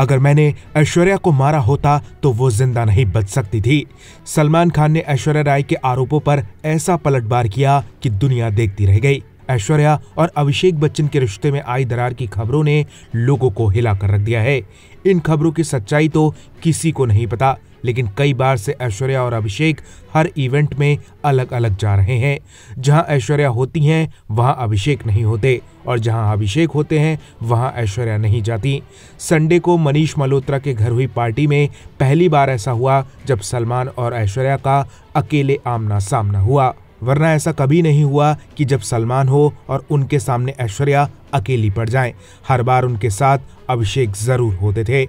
अगर मैंने ऐश्वर्या को मारा होता तो वो जिंदा नहीं बच सकती थी सलमान खान ने ऐश्वर्या राय के आरोपों पर ऐसा पलटवार किया कि दुनिया देखती रह गई ऐश्वर्या और अभिषेक बच्चन के रिश्ते में आई दरार की खबरों ने लोगों को हिला कर रख दिया है इन खबरों की सच्चाई तो किसी को नहीं पता लेकिन कई बार से ऐश्वर्या और अभिषेक हर इवेंट में अलग अलग जा रहे हैं जहां ऐश्वर्या होती हैं वहां अभिषेक नहीं होते और जहां अभिषेक होते हैं वहां ऐश्वर्या नहीं जाती संडे को मनीष मल्होत्रा के घर हुई पार्टी में पहली बार ऐसा हुआ जब सलमान और ऐश्वर्या का अकेले आमना सामना हुआ वरना ऐसा कभी नहीं हुआ कि जब सलमान हो और उनके सामने ऐश्वर्या अकेली पड़ जाएं। हर बार उनके साथ अभिषेक जरूर होते थे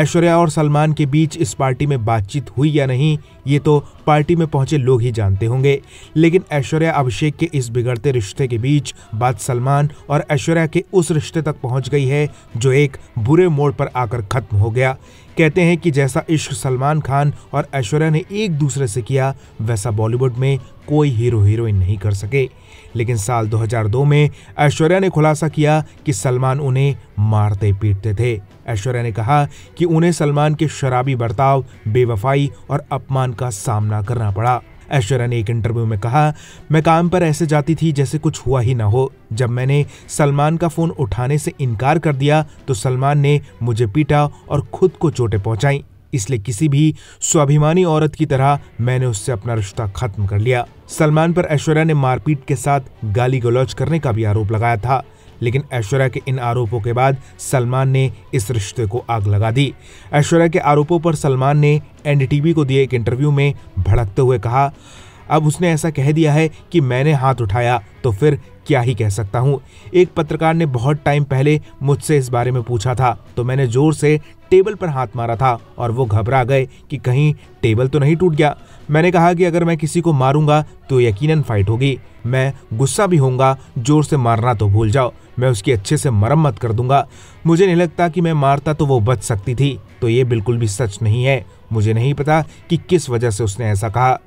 ऐश्वर्या और सलमान के बीच इस पार्टी में बातचीत हुई या नहीं ये तो पार्टी में पहुंचे लोग ही जानते होंगे लेकिन ऐश्वर्या अभिषेक के इस बिगड़ते रिश्ते के बीच बात सलमान और ऐश्वर्या के उस रिश्ते तक पहुंच गई है जो एक बुरे मोड़ पर आकर खत्म हो गया कहते हैं कि जैसा इश्क सलमान खान और ऐश्वर्या ने एक दूसरे से किया वैसा बॉलीवुड में कोई हीरो हीरोइन नहीं कर सके लेकिन साल 2002 में ऐश्वर्या ने खुलासा किया किया कि सलमान उन्हें मारते पीटते थे ऐश्वर्या ने कहा कि उन्हें सलमान के शराबी बर्ताव बेवफाई और अपमान का सामना करना पड़ा ऐश्वर्या ने एक इंटरव्यू में कहा मैं काम पर ऐसे जाती थी जैसे कुछ हुआ ही ना हो जब मैंने सलमान का फोन उठाने से इनकार कर दिया तो सलमान ने मुझे पीटा और खुद को चोटें पहुंचाई इसलिए किसी भी स्वाभिमानी औरत की तरह मैंने उससे अपना रिश्ता खत्म कर लिया सलमान पर ऐश्वर्या ने मारपीट के साथ गाली गलौज करने का भी आरोप लगाया था लेकिन ऐश्वर्या के इन आरोपों के बाद सलमान ने इस रिश्ते को आग लगा दी ऐश्वर्या के आरोपों पर सलमान ने एनडीटीवी को दिए एक इंटरव्यू में भड़कते हुए कहा अब उसने ऐसा कह दिया है कि मैंने हाथ उठाया तो फिर क्या ही कह सकता हूँ एक पत्रकार ने बहुत टाइम पहले मुझसे इस बारे में पूछा था तो मैंने जोर से टेबल पर हाथ मारा था और वो घबरा गए कि कहीं टेबल तो नहीं टूट गया मैंने कहा कि अगर मैं किसी को मारूंगा तो यकीनन फाइट होगी मैं गुस्सा भी होऊंगा जोर से मारना तो भूल जाओ मैं उसकी अच्छे से मरम्मत कर दूंगा मुझे नहीं लगता कि मैं मारता तो वो बच सकती थी तो ये बिल्कुल भी सच नहीं है मुझे नहीं पता कि किस वजह से उसने ऐसा कहा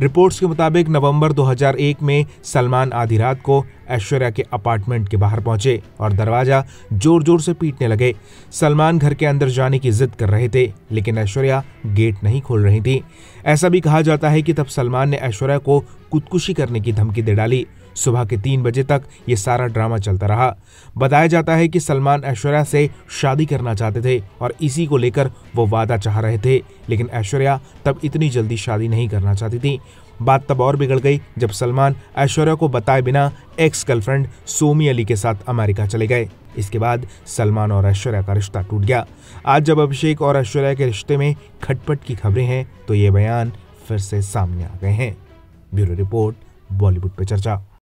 रिपोर्ट्स के मुताबिक नवंबर 2001 में सलमान आधी रात को ऐश्वर्या के अपार्टमेंट के बाहर पहुंचे और दरवाजा जोर जोर से पीटने लगे सलमान घर के अंदर जाने की जिद कर रहे थे लेकिन ऐश्वर्या गेट नहीं खोल रही थी ऐसा भी कहा जाता है कि तब सलमान ने ऐश्वर्या को खुदकुशी करने की धमकी दे डाली सुबह के तीन बजे तक ये सारा ड्रामा चलता रहा बताया जाता है कि सलमान ऐश्वर्या से शादी करना चाहते थे और इसी को लेकर वो वादा चाह रहे थे लेकिन ऐश्वर्या तब इतनी जल्दी शादी नहीं करना चाहती थी बात तब और बिगड़ गई जब सलमान ऐश्वर्या को बताए बिना एक्स गर्लफ्रेंड सोमी अली के साथ अमेरिका चले गए इसके बाद सलमान और ऐश्वर्या का रिश्ता टूट गया आज जब अभिषेक और ऐश्वर्या के रिश्ते में खटपट की खबरें हैं तो ये बयान फिर से सामने आ गए हैं ब्यूरो रिपोर्ट बॉलीवुड पे चर्चा